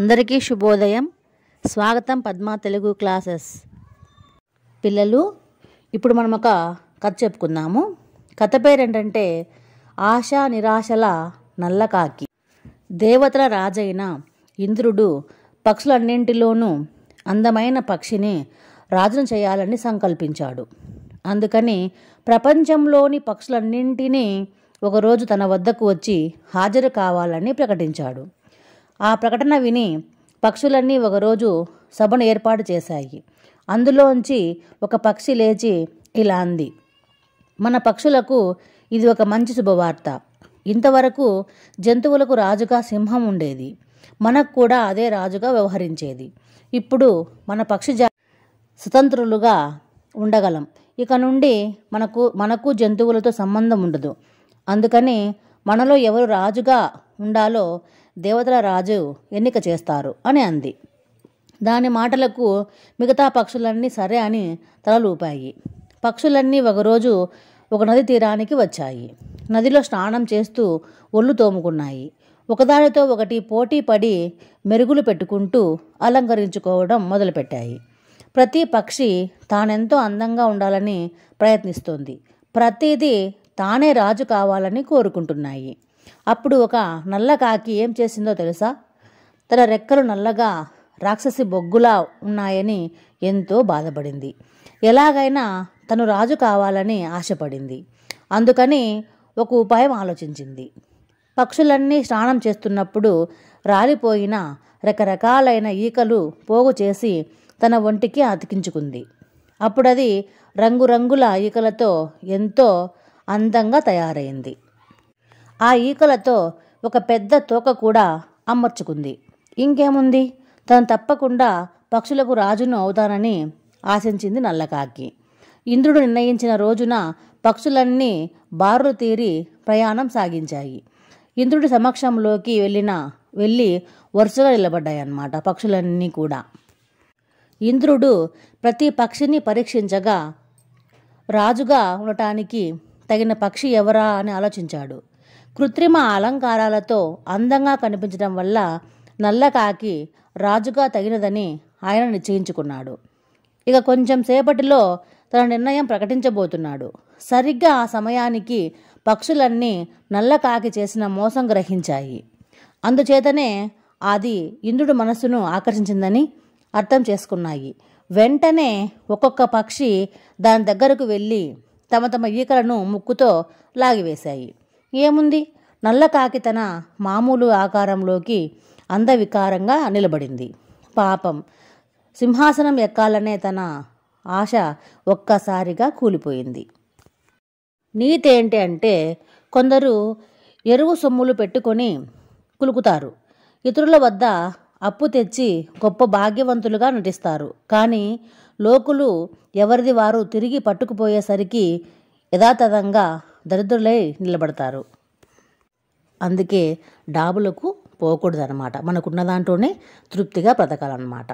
అందరికీ శుభోదయం స్వాగతం పద్మ తెలుగు క్లాసెస్ పిల్లలు ఇప్పుడు మనం ఒక కథ చెప్పుకుందాము కథ పేరు ఏంటంటే ఆశా నిరాశల నల్లకాకి దేవతల రాజైన ఇంద్రుడు పక్షులన్నింటిలోనూ అందమైన పక్షిని రాజును చేయాలని సంకల్పించాడు అందుకని ప్రపంచంలోని పక్షులన్నింటినీ ఒకరోజు తన వద్దకు వచ్చి హాజరు కావాలని ప్రకటించాడు ఆ ప్రకటన విని పక్షులన్నీ ఒకరోజు సభను ఏర్పాటు చేశాయి అందులోంచి ఒక పక్షి లేచి ఇలా అంది మన పక్షులకు ఇది ఒక మంచి శుభవార్త ఇంతవరకు జంతువులకు రాజుగా సింహం ఉండేది మనకు కూడా అదే రాజుగా వ్యవహరించేది ఇప్పుడు మన పక్షి జా స్వతంత్రులుగా ఉండగలం ఇక నుండి మనకు మనకు జంతువులతో సంబంధం ఉండదు అందుకని మనలో ఎవరు రాజుగా ఉండాలో దేవతల రాజు ఎన్నిక చేస్తారు అని అంది దాని మాటలకు మిగతా పక్షులన్నీ సరే అని తలలూపాయి పక్షులన్నీ ఒకరోజు ఒక నది తీరానికి వచ్చాయి నదిలో స్నానం చేస్తూ ఒళ్ళు తోముకున్నాయి ఒకదానితో ఒకటి పోటీ పడి మెరుగులు పెట్టుకుంటూ అలంకరించుకోవడం మొదలుపెట్టాయి ప్రతి పక్షి తానెంతో అందంగా ఉండాలని ప్రయత్నిస్తోంది ప్రతిదీ తానే రాజు కావాలని కోరుకుంటున్నాయి అప్పుడు ఒక నల్ల కాకి ఏం చేసిందో తెలుసా తన రెక్కలు నల్లగా రాక్షసి బొగ్గులా ఉన్నాయని ఎంతో బాధపడింది ఎలాగైనా తను రాజు కావాలని ఆశపడింది అందుకని ఒక ఉపాయం ఆలోచించింది పక్షులన్నీ స్నానం చేస్తున్నప్పుడు రాలిపోయిన రకరకాలైన ఈకలు పోగు చేసి తన ఒంటికి అతికించుకుంది అప్పుడది రంగురంగుల ఈకలతో ఎంతో అందంగా తయారైంది ఆ ఈకలతో ఒక పెద్ద తోక కూడా అమర్చుకుంది ఇంకేముంది తను తప్పకుండా పక్షులకు రాజును అవుతానని ఆశించింది నల్లకాకి ఇంద్రుడు నిర్ణయించిన రోజున పక్షులన్నీ బారులు తీరి ప్రయాణం సాగించాయి ఇంద్రుడి సమక్షంలోకి వెళ్ళిన వెళ్ళి వరుసగా నిలబడ్డాయన్నమాట పక్షులన్నీ కూడా ఇంద్రుడు ప్రతి పక్షిని పరీక్షించగా రాజుగా ఉండటానికి తగిన పక్షి ఎవరా అని ఆలోచించాడు కృత్రిమ అలంకారాలతో అందంగా కనిపించడం వల్ల నల్లకాకి రాజుగా తగినదని ఆయన నిశ్చయించుకున్నాడు ఇక కొంచెం సేపటిలో తన నిర్ణయం ప్రకటించబోతున్నాడు సరిగ్గా ఆ సమయానికి పక్షులన్నీ నల్లకాకి చేసిన మోసం గ్రహించాయి అందుచేతనే అది ఇంద్రుడి మనస్సును ఆకర్షించిందని అర్థం చేసుకున్నాయి వెంటనే ఒక్కొక్క పక్షి దాని దగ్గరకు వెళ్ళి తమ తమ ఈకలను ముక్కుతో లాగివేశాయి ఏముంది నల్ల కాకితన మామూలు ఆకారంలోకి అందవికారంగా నిలబడింది పాపం సింహాసనం ఎక్కాలనే తన ఆశ ఒక్కసారిగా కూలిపోయింది నీతేంటి అంటే కొందరు ఎరువు సొమ్ములు పెట్టుకొని కులుకుతారు ఇతరుల వద్ద అప్పు తెచ్చి గొప్ప భాగ్యవంతులుగా నటిస్తారు కానీ లోకులు ఎవరిది వారు తిరిగి పట్టుకుపోయేసరికి యథాతథంగా దరిద్రులై నిలబడతారు అందుకే డాబులకు అనమాట మనకున్న దాంట్లోనే తృప్తిగా బ్రతకాలన్నమాట